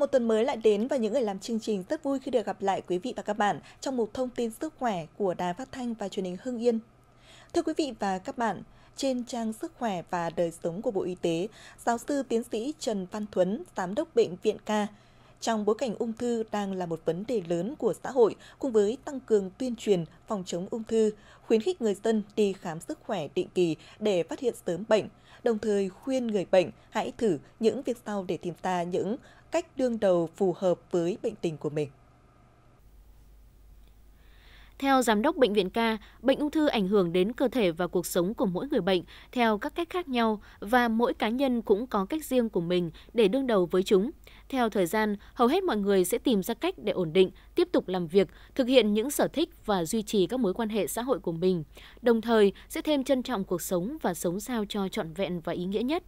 Một tuần mới lại đến và những người làm chương trình rất vui khi được gặp lại quý vị và các bạn trong một thông tin sức khỏe của Đài Phát thanh và Truyền hình Hưng Yên. Thưa quý vị và các bạn, trên trang Sức khỏe và Đời sống của Bộ Y tế, giáo sư tiến sĩ Trần Văn Thuấn, giám đốc Bệnh viện Ca, trong bối cảnh ung thư đang là một vấn đề lớn của xã hội cùng với tăng cường tuyên truyền phòng chống ung thư, khuyến khích người dân đi khám sức khỏe định kỳ để phát hiện sớm bệnh, đồng thời khuyên người bệnh hãy thử những việc sau để tìm ra những cách đương đầu phù hợp với bệnh tình của mình. Theo giám đốc bệnh viện ca, bệnh ung thư ảnh hưởng đến cơ thể và cuộc sống của mỗi người bệnh theo các cách khác nhau và mỗi cá nhân cũng có cách riêng của mình để đương đầu với chúng. Theo thời gian, hầu hết mọi người sẽ tìm ra cách để ổn định, tiếp tục làm việc, thực hiện những sở thích và duy trì các mối quan hệ xã hội của mình, đồng thời sẽ thêm trân trọng cuộc sống và sống sao cho trọn vẹn và ý nghĩa nhất.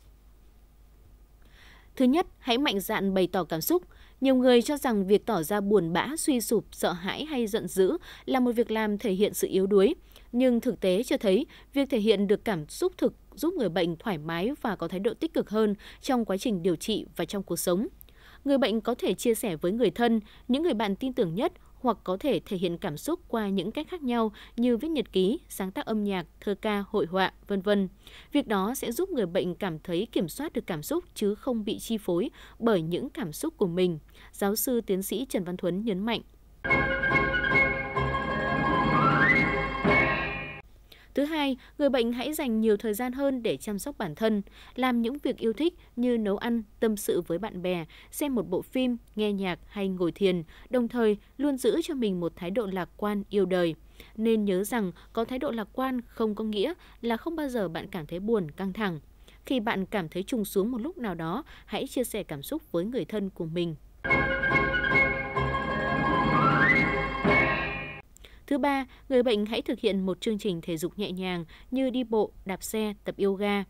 Thứ nhất, hãy mạnh dạn bày tỏ cảm xúc. Nhiều người cho rằng việc tỏ ra buồn bã, suy sụp, sợ hãi hay giận dữ là một việc làm thể hiện sự yếu đuối. Nhưng thực tế cho thấy, việc thể hiện được cảm xúc thực giúp người bệnh thoải mái và có thái độ tích cực hơn trong quá trình điều trị và trong cuộc sống. Người bệnh có thể chia sẻ với người thân, những người bạn tin tưởng nhất hoặc có thể thể hiện cảm xúc qua những cách khác nhau như viết nhật ký, sáng tác âm nhạc, thơ ca, hội họa, vân vân. Việc đó sẽ giúp người bệnh cảm thấy kiểm soát được cảm xúc chứ không bị chi phối bởi những cảm xúc của mình. Giáo sư tiến sĩ Trần Văn Thuấn nhấn mạnh. Thứ hai, người bệnh hãy dành nhiều thời gian hơn để chăm sóc bản thân, làm những việc yêu thích như nấu ăn, tâm sự với bạn bè, xem một bộ phim, nghe nhạc hay ngồi thiền, đồng thời luôn giữ cho mình một thái độ lạc quan yêu đời. Nên nhớ rằng có thái độ lạc quan không có nghĩa là không bao giờ bạn cảm thấy buồn, căng thẳng. Khi bạn cảm thấy trùng xuống một lúc nào đó, hãy chia sẻ cảm xúc với người thân của mình. Thứ ba, người bệnh hãy thực hiện một chương trình thể dục nhẹ nhàng như đi bộ, đạp xe, tập yoga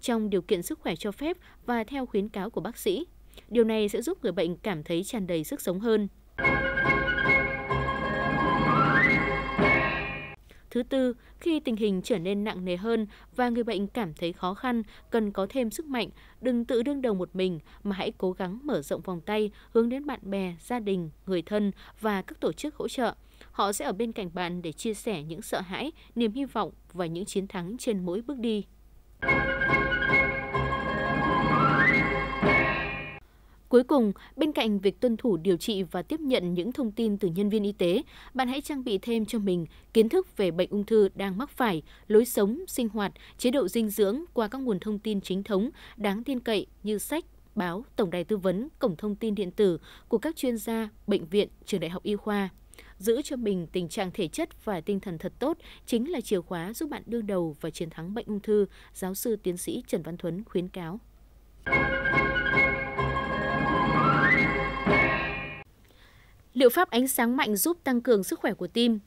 trong điều kiện sức khỏe cho phép và theo khuyến cáo của bác sĩ. Điều này sẽ giúp người bệnh cảm thấy tràn đầy sức sống hơn. Thứ tư, khi tình hình trở nên nặng nề hơn và người bệnh cảm thấy khó khăn, cần có thêm sức mạnh, đừng tự đương đầu một mình mà hãy cố gắng mở rộng vòng tay hướng đến bạn bè, gia đình, người thân và các tổ chức hỗ trợ – Họ sẽ ở bên cạnh bạn để chia sẻ những sợ hãi, niềm hy vọng và những chiến thắng trên mỗi bước đi. Cuối cùng, bên cạnh việc tuân thủ điều trị và tiếp nhận những thông tin từ nhân viên y tế, bạn hãy trang bị thêm cho mình kiến thức về bệnh ung thư đang mắc phải, lối sống, sinh hoạt, chế độ dinh dưỡng qua các nguồn thông tin chính thống, đáng tin cậy như sách, báo, tổng đài tư vấn, cổng thông tin điện tử của các chuyên gia, bệnh viện, trường đại học y khoa giữ cho mình tình trạng thể chất và tinh thần thật tốt chính là chìa khóa giúp bạn đương đầu và chiến thắng bệnh ung thư, giáo sư tiến sĩ Trần Văn Thuấn khuyến cáo. Liệu pháp ánh sáng mạnh giúp tăng cường sức khỏe của tim?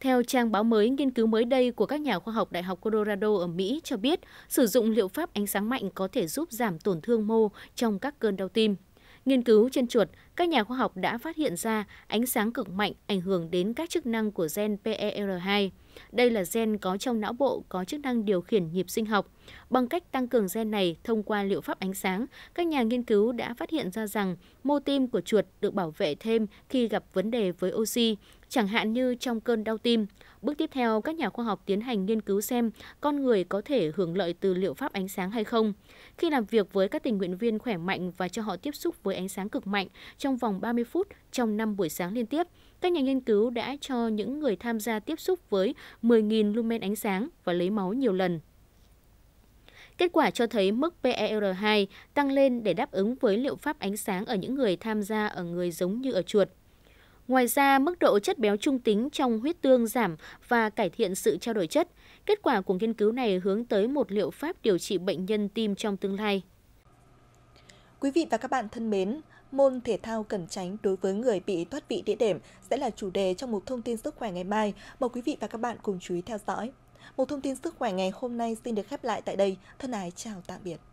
Theo trang báo mới, nghiên cứu mới đây của các nhà khoa học Đại học Colorado ở Mỹ cho biết, sử dụng liệu pháp ánh sáng mạnh có thể giúp giảm tổn thương mô trong các cơn đau tim. Nghiên cứu trên chuột, các nhà khoa học đã phát hiện ra ánh sáng cực mạnh ảnh hưởng đến các chức năng của gen PER2. Đây là gen có trong não bộ có chức năng điều khiển nhịp sinh học. Bằng cách tăng cường gen này thông qua liệu pháp ánh sáng, các nhà nghiên cứu đã phát hiện ra rằng mô tim của chuột được bảo vệ thêm khi gặp vấn đề với oxy, chẳng hạn như trong cơn đau tim. Bước tiếp theo, các nhà khoa học tiến hành nghiên cứu xem con người có thể hưởng lợi từ liệu pháp ánh sáng hay không. Khi làm việc với các tình nguyện viên khỏe mạnh và cho họ tiếp xúc với ánh sáng cực mạnh trong vòng 30 phút trong 5 buổi sáng liên tiếp, các nhà nghiên cứu đã cho những người tham gia tiếp xúc với 10.000 lumen ánh sáng và lấy máu nhiều lần Kết quả cho thấy mức PER2 tăng lên để đáp ứng với liệu pháp ánh sáng ở những người tham gia ở người giống như ở chuột. Ngoài ra, mức độ chất béo trung tính trong huyết tương giảm và cải thiện sự trao đổi chất. Kết quả của nghiên cứu này hướng tới một liệu pháp điều trị bệnh nhân tim trong tương lai. Quý vị và các bạn thân mến, môn thể thao cần tránh đối với người bị thoát vị địa điểm sẽ là chủ đề trong một thông tin sức khỏe ngày mai. Mời quý vị và các bạn cùng chú ý theo dõi. Một thông tin sức khỏe ngày hôm nay xin được khép lại tại đây. Thân ái chào tạm biệt.